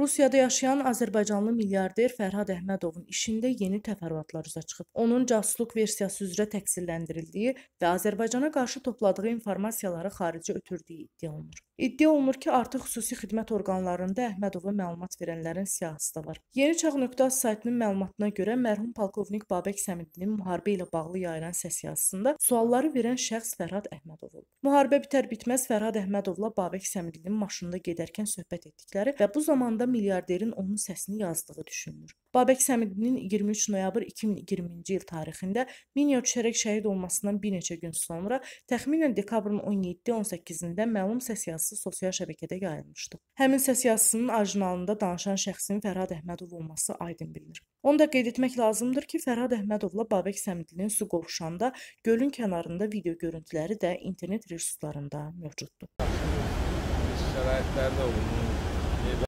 Rusiyada yaşayan azərbaycanlı milyarder Fərhad Əhmədovun işində yeni təfərrüatlar üzə çıxıb. Onun casusluq versiyası üzrə təqsirləndirildiyi və Azərbaycana qarşı topladığı informasiyaları xaricə ötürdüyü iddia olunur. İddia olunur ki, artıq xüsusi xidmət orqanlarında Əhmədova məlumat verənlərin siyahısı da var. Yeni çağ.az saytının məlumatına görə mərhum polkovnik Babək Səmidlinin müharibə ilə bağlı yayılan səs yazısında sualları verən şəxs Fərhad Əhmədov olub. Müharibə bitər bitməz Fərhad Əhmədovla Babək Səmidlinin maşınında gedərkən söhbət etdikləri və bu zamanda milyarderin onun səsini yazdığı düşünülür. Babək Səmidinin 23 noyabr 2020-ci il tarixində Minya düşərək şəhid olmasından bir neçə gün sonra təxminən dekabrın 17-18-də məlum səs yazısı sosial şəbəkədə yayılmışdı. Həmin səs yazısının orijinalında danışan şəxsin Fərhad Əhmədov olması aydın bilinir. Onu da qeyd etmək lazımdır ki, Fərhad Əhmədovla Babək Səmidlinin su qovuşanda gölün kənarında video görüntüləri də internet resurslarında mövcuddur. Şəraitlərdə olunur.